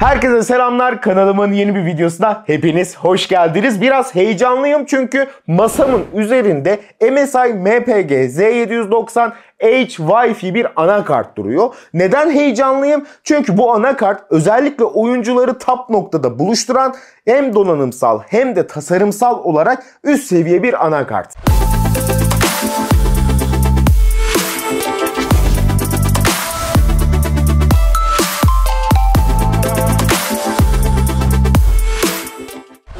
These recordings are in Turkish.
Herkese selamlar. Kanalımın yeni bir videosuna hepiniz hoş geldiniz. Biraz heyecanlıyım çünkü masamın üzerinde MSI MPG Z790 H Wi-Fi bir anakart duruyor. Neden heyecanlıyım? Çünkü bu anakart özellikle oyuncuları tap noktada buluşturan hem donanımsal hem de tasarımsal olarak üst seviye bir anakart.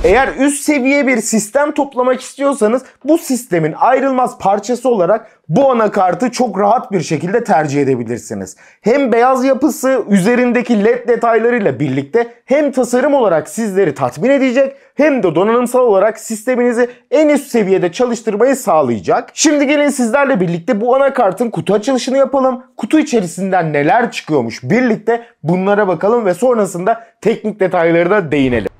Eğer üst seviye bir sistem toplamak istiyorsanız bu sistemin ayrılmaz parçası olarak bu anakartı çok rahat bir şekilde tercih edebilirsiniz. Hem beyaz yapısı üzerindeki led detaylarıyla birlikte hem tasarım olarak sizleri tatmin edecek hem de donanımsal olarak sisteminizi en üst seviyede çalıştırmayı sağlayacak. Şimdi gelin sizlerle birlikte bu anakartın kutu açılışını yapalım. Kutu içerisinden neler çıkıyormuş birlikte bunlara bakalım ve sonrasında teknik detayları da değinelim.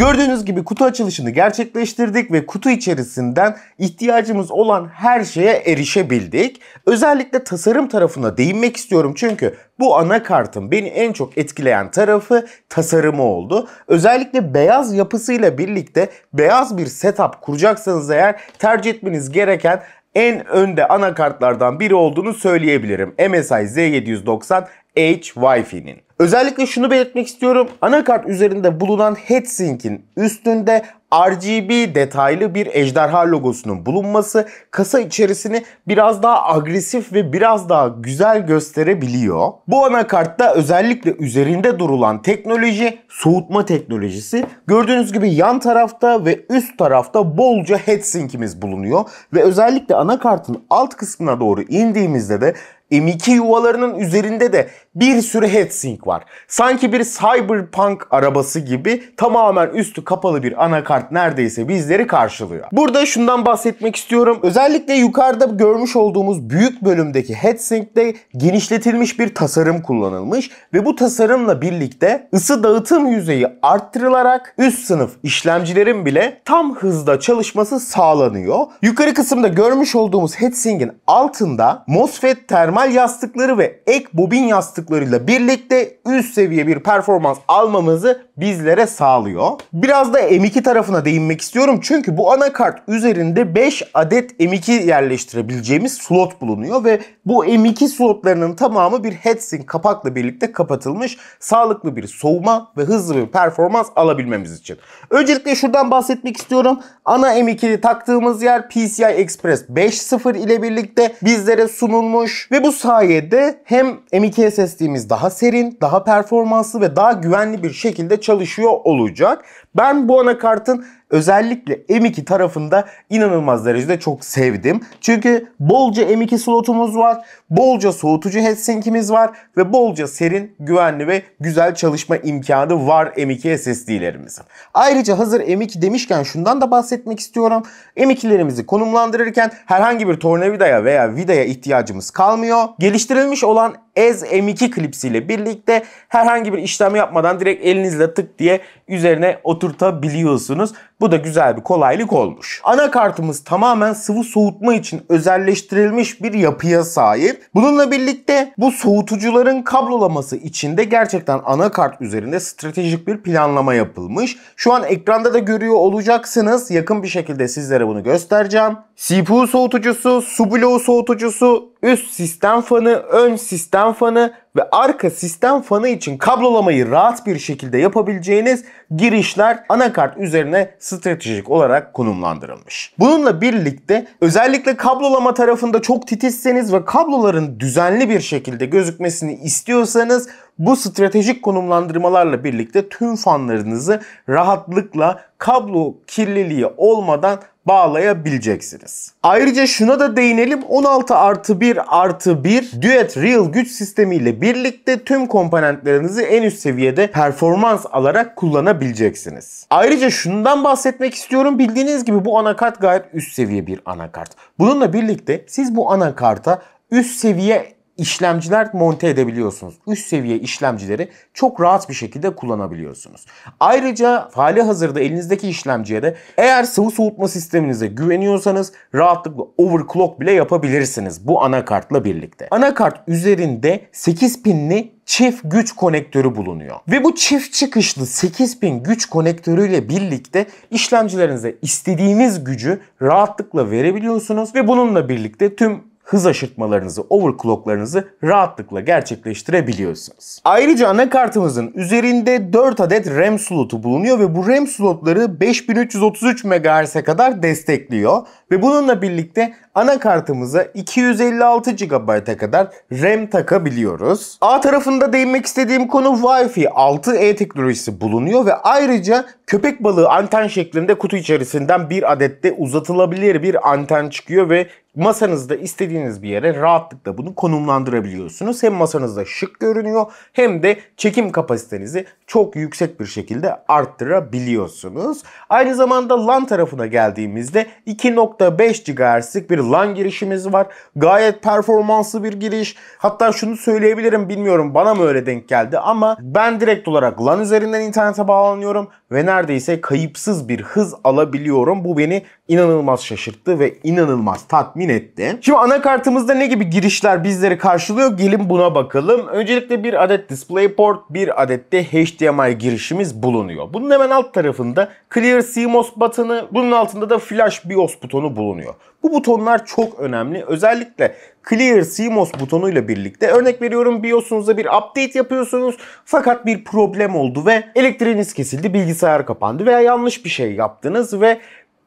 Gördüğünüz gibi kutu açılışını gerçekleştirdik ve kutu içerisinden ihtiyacımız olan her şeye erişebildik. Özellikle tasarım tarafına değinmek istiyorum çünkü bu anakartın beni en çok etkileyen tarafı tasarımı oldu. Özellikle beyaz yapısıyla birlikte beyaz bir setup kuracaksanız eğer tercih etmeniz gereken en önde anakartlardan biri olduğunu söyleyebilirim. MSI Z790 H-Wi-Fi'nin. Özellikle şunu belirtmek istiyorum. Anakart üzerinde bulunan headsink'in üstünde RGB detaylı bir ejderha logosunun bulunması kasa içerisini biraz daha agresif ve biraz daha güzel gösterebiliyor. Bu anakartta özellikle üzerinde durulan teknoloji soğutma teknolojisi. Gördüğünüz gibi yan tarafta ve üst tarafta bolca headsink'imiz bulunuyor ve özellikle anakartın alt kısmına doğru indiğimizde de M2 yuvalarının üzerinde de bir sürü heatsink var. Sanki bir cyberpunk arabası gibi tamamen üstü kapalı bir anakart neredeyse bizleri karşılıyor. Burada şundan bahsetmek istiyorum. Özellikle yukarıda görmüş olduğumuz büyük bölümdeki heatsinkte genişletilmiş bir tasarım kullanılmış ve bu tasarımla birlikte ısı dağıtım yüzeyi arttırılarak üst sınıf işlemcilerin bile tam hızda çalışması sağlanıyor. Yukarı kısımda görmüş olduğumuz heatsink'in altında MOSFET termal yastıkları ve ek bobin yastıkları yaptıklarıyla birlikte üst seviye bir performans almamızı bizlere sağlıyor. Biraz da M2 tarafına değinmek istiyorum. Çünkü bu anakart üzerinde 5 adet M2 yerleştirebileceğimiz slot bulunuyor ve bu M2 slotlarının tamamı bir heatsink kapakla birlikte kapatılmış sağlıklı bir soğuma ve hızlı bir performans alabilmemiz için. Öncelikle şuradan bahsetmek istiyorum. Ana M2'li taktığımız yer PCI Express 5.0 ile birlikte bizlere sunulmuş ve bu sayede hem M2 SSD testimiz daha serin, daha performanslı ve daha güvenli bir şekilde çalışıyor olacak. Ben bu anakartın Özellikle M2 tarafında inanılmaz derecede çok sevdim. Çünkü bolca M2 slotumuz var, bolca soğutucu headsinkimiz var ve bolca serin, güvenli ve güzel çalışma imkanı var M2 SSD'lerimizin. Ayrıca hazır M2 demişken şundan da bahsetmek istiyorum. M2'lerimizi konumlandırırken herhangi bir tornavidaya veya vidaya ihtiyacımız kalmıyor. Geliştirilmiş olan Ez M2 klipsiyle birlikte herhangi bir işlem yapmadan direkt elinizle tık diye üzerine oturtabiliyorsunuz. Bu da güzel bir kolaylık olmuş. Anakartımız tamamen sıvı soğutma için özelleştirilmiş bir yapıya sahip. Bununla birlikte bu soğutucuların kablolaması için de gerçekten anakart üzerinde stratejik bir planlama yapılmış. Şu an ekranda da görüyor olacaksınız. Yakın bir şekilde sizlere bunu göstereceğim. CPU soğutucusu, su bloğu soğutucusu, üst sistem fanı, ön sistem fanı ve arka sistem fanı için kablolamayı rahat bir şekilde yapabileceğiniz girişler anakart üzerine stratejik olarak konumlandırılmış. Bununla birlikte özellikle kablolama tarafında çok titizseniz ve kabloların düzenli bir şekilde gözükmesini istiyorsanız bu stratejik konumlandırmalarla birlikte tüm fanlarınızı rahatlıkla kablo kirliliği olmadan bağlayabileceksiniz. Ayrıca şuna da değinelim 16 artı 1 artı 1 Duet Real güç sistemi ile birlikte tüm komponentlerinizi en üst seviyede performans alarak kullanabileceksiniz. Ayrıca şundan bahsetmek istiyorum bildiğiniz gibi bu anakart gayet üst seviye bir anakart. Bununla birlikte siz bu anakarta üst seviye işlemciler monte edebiliyorsunuz. Üst seviye işlemcileri çok rahat bir şekilde kullanabiliyorsunuz. Ayrıca hali hazırda elinizdeki işlemciye de eğer sıvı soğutma sisteminize güveniyorsanız rahatlıkla overclock bile yapabilirsiniz bu anakartla birlikte. Anakart üzerinde 8 pinli çift güç konektörü bulunuyor. Ve bu çift çıkışlı 8000 güç konektörüyle birlikte işlemcilerinize istediğiniz gücü rahatlıkla verebiliyorsunuz ve bununla birlikte tüm hız aşırtmalarınızı, overclocklarınızı rahatlıkla gerçekleştirebiliyorsunuz. Ayrıca anakartımızın üzerinde 4 adet RAM slotu bulunuyor ve bu RAM slotları 5333 MHz'e kadar destekliyor ve bununla birlikte anakartımıza 256 GB'a kadar RAM takabiliyoruz. A tarafında değinmek istediğim konu Wi-Fi 6E teknolojisi bulunuyor ve ayrıca köpek balığı anten şeklinde kutu içerisinden bir adet de uzatılabilir bir anten çıkıyor ve masanızda istediğiniz bir yere rahatlıkla bunu konumlandırabiliyorsunuz. Hem masanızda şık görünüyor hem de çekim kapasitenizi çok yüksek bir şekilde arttırabiliyorsunuz. Aynı zamanda LAN tarafına geldiğimizde 2.5 GHz'lik bir LAN girişimiz var. Gayet performanslı bir giriş. Hatta şunu söyleyebilirim bilmiyorum bana mı öyle denk geldi ama ben direkt olarak LAN üzerinden internete bağlanıyorum ve neredeyse kayıpsız bir hız alabiliyorum. Bu beni inanılmaz şaşırttı ve inanılmaz tatmin etti. Şimdi anakartımızda ne gibi girişler bizleri karşılıyor? Gelin buna bakalım. Öncelikle bir adet DisplayPort, bir adet de HDMI girişimiz bulunuyor. Bunun hemen alt tarafında Clear CMOS butonu, bunun altında da Flash BIOS butonu bulunuyor. Bu butonlar çok önemli. Özellikle Clear CMOS butonuyla birlikte örnek veriyorum BIOS'unuza bir update yapıyorsunuz fakat bir problem oldu ve elektriğiniz kesildi, bilgisayar kapandı veya yanlış bir şey yaptınız ve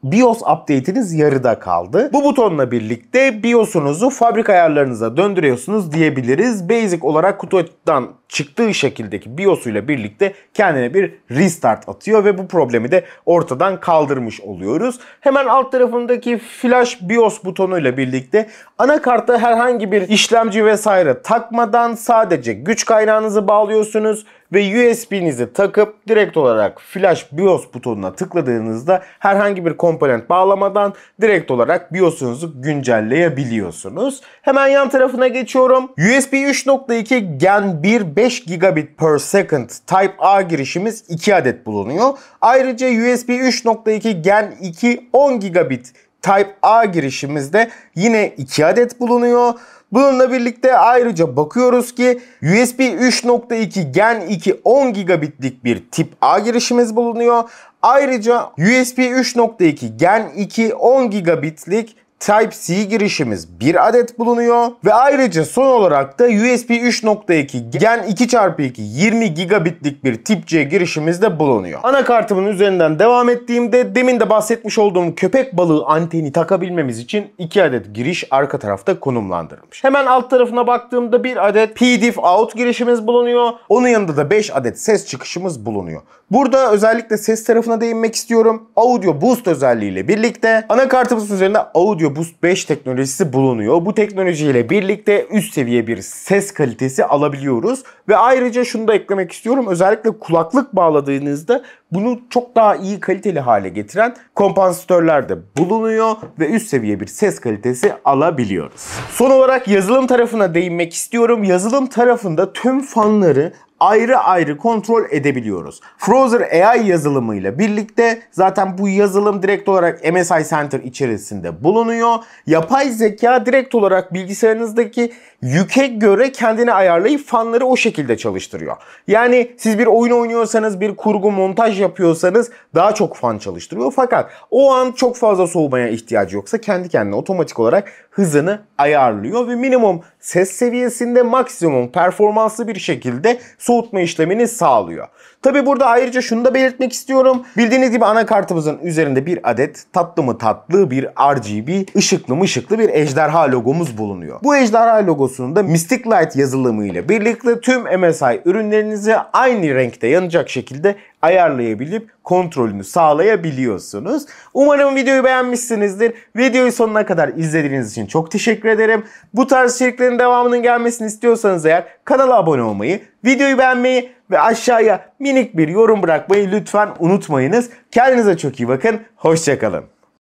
BIOS update'iniz yarıda kaldı. Bu butonla birlikte BIOS'unuzu fabrika ayarlarınıza döndürüyorsunuz diyebiliriz. Basic olarak kutudan çıktığı şekildeki BIOS'uyla birlikte kendine bir restart atıyor ve bu problemi de ortadan kaldırmış oluyoruz. Hemen alt tarafındaki flash BIOS butonuyla birlikte anakarta herhangi bir işlemci vesaire takmadan sadece güç kaynağınızı bağlıyorsunuz ve USB'nizi takıp direkt olarak flash BIOS butonuna tıkladığınızda herhangi bir komponent bağlamadan direkt olarak BIOS'unuzu güncelleyebiliyorsunuz. Hemen yan tarafına geçiyorum. USB 3.2 Gen 1 5 gigabit per second Type-A girişimiz 2 adet bulunuyor. Ayrıca USB 3.2 Gen 2 10 gigabit Type-A girişimizde yine 2 adet bulunuyor. Bununla birlikte ayrıca bakıyoruz ki USB 3.2 Gen 2 10 gigabitlik bir tip A girişimiz bulunuyor. Ayrıca USB 3.2 Gen 2 10 gigabitlik Type-C girişimiz 1 adet bulunuyor ve ayrıca son olarak da USB 3.2 Gen 2x2 20 gigabitlik bir Type c girişimiz de bulunuyor. Anakartımın üzerinden devam ettiğimde demin de bahsetmiş olduğum köpek balığı anteni takabilmemiz için 2 adet giriş arka tarafta konumlandırılmış. Hemen alt tarafına baktığımda 1 adet PDIF out girişimiz bulunuyor. Onun yanında da 5 adet ses çıkışımız bulunuyor. Burada özellikle ses tarafına değinmek istiyorum. Audio Boost özelliğiyle birlikte anakartımız üzerinde Audio Boost 5 teknolojisi bulunuyor. Bu teknolojiyle birlikte üst seviye bir ses kalitesi alabiliyoruz. Ve ayrıca şunu da eklemek istiyorum. Özellikle kulaklık bağladığınızda bunu çok daha iyi kaliteli hale getiren kompansatörler de bulunuyor ve üst seviye bir ses kalitesi alabiliyoruz. Son olarak yazılım tarafına değinmek istiyorum. Yazılım tarafında tüm fanları ayrı ayrı kontrol edebiliyoruz. Frozer AI yazılımıyla birlikte zaten bu yazılım direkt olarak MSI Center içerisinde bulunuyor. Yapay zeka direkt olarak bilgisayarınızdaki yüke göre kendini ayarlayıp fanları o şekilde çalıştırıyor. Yani siz bir oyun oynuyorsanız, bir kurgu montaj yapıyorsanız daha çok fan çalıştırıyor. Fakat o an çok fazla soğumaya ihtiyacı yoksa kendi kendine otomatik olarak hızını ayarlıyor ve minimum ses seviyesinde maksimum performanslı bir şekilde soğutma işlemini sağlıyor. Tabi burada ayrıca şunu da belirtmek istiyorum. Bildiğiniz gibi anakartımızın üzerinde bir adet tatlı mı tatlı bir RGB, ışıklı mı ışıklı bir ejderha logomuz bulunuyor. Bu ejderha logosunu da Mystic Light yazılımı ile birlikte tüm MSI ürünlerinizi aynı renkte yanacak şekilde ayarlayabilip kontrolünü sağlayabiliyorsunuz. Umarım videoyu beğenmişsinizdir. Videoyu sonuna kadar izlediğiniz için çok teşekkür ederim. Bu tarz içeriklerin devamının gelmesini istiyorsanız eğer kanala abone olmayı, videoyu beğenmeyi ve aşağıya minik bir yorum bırakmayı lütfen unutmayınız. Kendinize çok iyi bakın. Hoşçakalın.